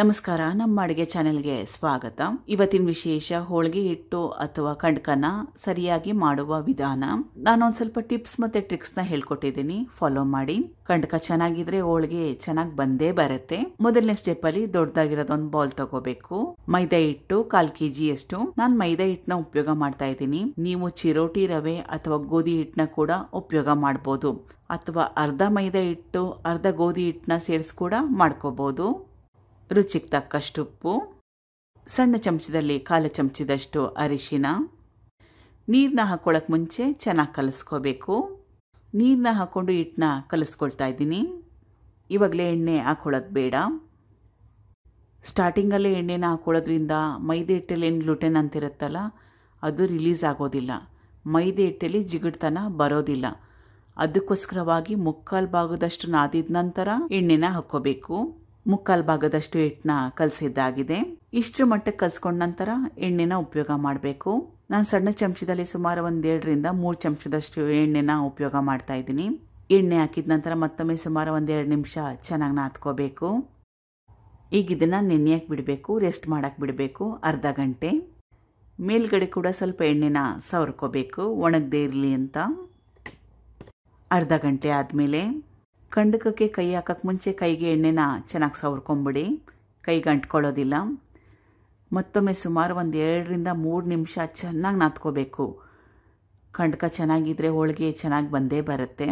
ನಮಸ್ಕಾರ ನಮ್ಮ ಅಡುಗೆ ಚಾನೆಲ್ಗೆ ಸ್ವಾಗತ ಇವತ್ತಿನ ವಿಶೇಷ ಹೋಳಿಗೆ ಹಿಟ್ಟು ಅಥವಾ ಕಣ್ಕನ ಸರಿಯಾಗಿ ಮಾಡುವ ವಿಧಾನ ನಾನೊಂದು ಸ್ವಲ್ಪ ಟಿಪ್ಸ್ ಮತ್ತೆ ನ ಹೇಳ್ಕೊಟ್ಟಿದ್ದೀನಿ ಫಾಲೋ ಮಾಡಿ ಕಣ್ಕ ಚೆನ್ನಾಗಿದ್ರೆ ಹೋಳಿಗೆ ಚೆನ್ನಾಗಿ ಬಂದೇ ಬರುತ್ತೆ ಮೊದಲನೇ ಸ್ಟೆಪ್ ಅಲ್ಲಿ ದೊಡ್ಡದಾಗಿರೋದೊಂದು ಬೌಲ್ ತಗೋಬೇಕು ಮೈದಾ ಹಿಟ್ಟು ಕಾಲ್ ಕೆ ಜಿಯಷ್ಟು ನಾನು ಮೈದಾ ಹಿಟ್ಟನ್ನ ಉಪಯೋಗ ಮಾಡ್ತಾ ಇದ್ದೀನಿ ನೀವು ಚಿರೋಟಿ ರವೆ ಅಥವಾ ಗೋಧಿ ಹಿಟ್ಟನ್ನ ಕೂಡ ಉಪಯೋಗ ಮಾಡ್ಬೋದು ಅಥವಾ ಅರ್ಧ ಮೈದಾ ಹಿಟ್ಟು ಅರ್ಧ ಗೋಧಿ ಹಿಟ್ಟನ್ನ ಸೇರಿಸಿ ಕೂಡ ಮಾಡ್ಕೋಬಹುದು ರುಚಿಗೆ ತಕ್ಕಷ್ಟು ಉಪ್ಪು ಸಣ್ಣ ಚಮಚದಲ್ಲಿ ಕಾಲು ಚಮಚದಷ್ಟು ಅರಿಶಿನ ನೀರನ್ನ ಹಾಕ್ಕೊಳ್ಳೋಕೆ ಮುಂಚೆ ಚೆನ್ನಾಗಿ ಕಲಿಸ್ಕೋಬೇಕು ನೀರನ್ನ ಹಾಕ್ಕೊಂಡು ಹಿಟ್ಟನ್ನ ಕಲಿಸ್ಕೊಳ್ತಾ ಇದ್ದೀನಿ ಇವಾಗಲೇ ಎಣ್ಣೆ ಹಾಕ್ಕೊಳ್ಳೋದು ಬೇಡ ಸ್ಟಾರ್ಟಿಂಗಲ್ಲೇ ಎಣ್ಣೆನ ಹಾಕ್ಕೊಳ್ಳೋದ್ರಿಂದ ಮೈದೆ ಹಿಟ್ಟಲ್ಲಿ ಏನು ಲುಟೆನ್ ಅಂತಿರುತ್ತಲ್ಲ ಅದು ರಿಲೀಸ್ ಆಗೋದಿಲ್ಲ ಮೈದೆ ಹಿಟ್ಟಲ್ಲಿ ಜಿಗಿಡ್ತನ ಬರೋದಿಲ್ಲ ಅದಕ್ಕೋಸ್ಕರವಾಗಿ ಮುಕ್ಕಾಲು ಭಾಗದಷ್ಟು ನಾದಿದ ನಂತರ ಎಣ್ಣೆನ ಹಾಕ್ಕೋಬೇಕು ಮುಕ್ಕಾಲು ಭಾಗದಷ್ಟು ಹಿಟ್ಟನ್ನ ಕಲಸಿದ್ದಾಗಿದೆ ಇಷ್ಟರ ಮಟ್ಟಕ್ಕೆ ಕಲಸ್ಕೊಂಡ ನಂತರ ಎಣ್ಣೆನ ಉಪಯೋಗ ಮಾಡಬೇಕು ನಾನು ಸಣ್ಣ ಚಮಚದಲ್ಲಿ ಸುಮಾರು ಒಂದೆರಡರಿಂದ ಮೂರು ಚಮಚದಷ್ಟು ಎಣ್ಣೆನ ಉಪಯೋಗ ಮಾಡ್ತಾ ಇದ್ದೀನಿ ಎಣ್ಣೆ ಹಾಕಿದ ನಂತರ ಮತ್ತೊಮ್ಮೆ ಸುಮಾರು ಒಂದೆರಡು ನಿಮಿಷ ಚೆನ್ನಾಗಿ ನಾದ್ಕೋಬೇಕು ಈಗ ಇದನ್ನು ನೆನೆಯಕ್ಕೆ ಬಿಡಬೇಕು ರೆಸ್ಟ್ ಮಾಡೋಕ್ಕೆ ಬಿಡಬೇಕು ಅರ್ಧ ಗಂಟೆ ಮೇಲ್ಗಡೆ ಕೂಡ ಸ್ವಲ್ಪ ಎಣ್ಣೆನ ಸವರ್ಕೋಬೇಕು ಒಣಗದೇ ಇರಲಿ ಅಂತ ಅರ್ಧ ಗಂಟೆ ಆದಮೇಲೆ ಕಂಡಕಕ್ಕೆ ಕೈ ಹಾಕಕ್ಕೆ ಮುಂಚೆ ಕೈಗೆ ಎಣ್ಣೆನ ಚೆನ್ನಾಗಿ ಸವರ್ಕೊಂಬಿಡಿ ಕೈಗೆ ಅಂಟ್ಕೊಳ್ಳೋದಿಲ್ಲ ಮತ್ತೊಮ್ಮೆ ಸುಮಾರು ಒಂದು ಎರಡರಿಂದ ಮೂರು ನಿಮಿಷ ಚೆನ್ನಾಗಿ ನಾದ್ಕೋಬೇಕು ಕಂಡಕ ಚೆನ್ನಾಗಿದ್ದರೆ ಹೋಳಿಗೆ ಚೆನ್ನಾಗಿ ಬಂದೇ ಬರುತ್ತೆ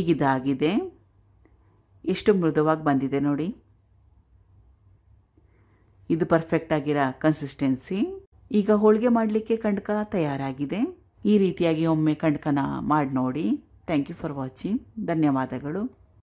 ಈಗ ಇದಾಗಿದೆ ಎಷ್ಟು ಮೃದುವಾಗಿ ಬಂದಿದೆ ನೋಡಿ ಇದು ಪರ್ಫೆಕ್ಟ್ ಆಗಿರೋ ಕನ್ಸಿಸ್ಟೆನ್ಸಿ ಈಗ ಹೋಳಿಗೆ ಮಾಡಲಿಕ್ಕೆ ಕಂಡಕ ತಯಾರಾಗಿದೆ ಈ ರೀತಿಯಾಗಿ ಒಮ್ಮೆ ಕಂಡಕನ ಮಾಡಿ ನೋಡಿ ಥ್ಯಾಂಕ್ ಯು ಫಾರ್ ವಾಚಿಂಗ್ ಧನ್ಯವಾದಗಳು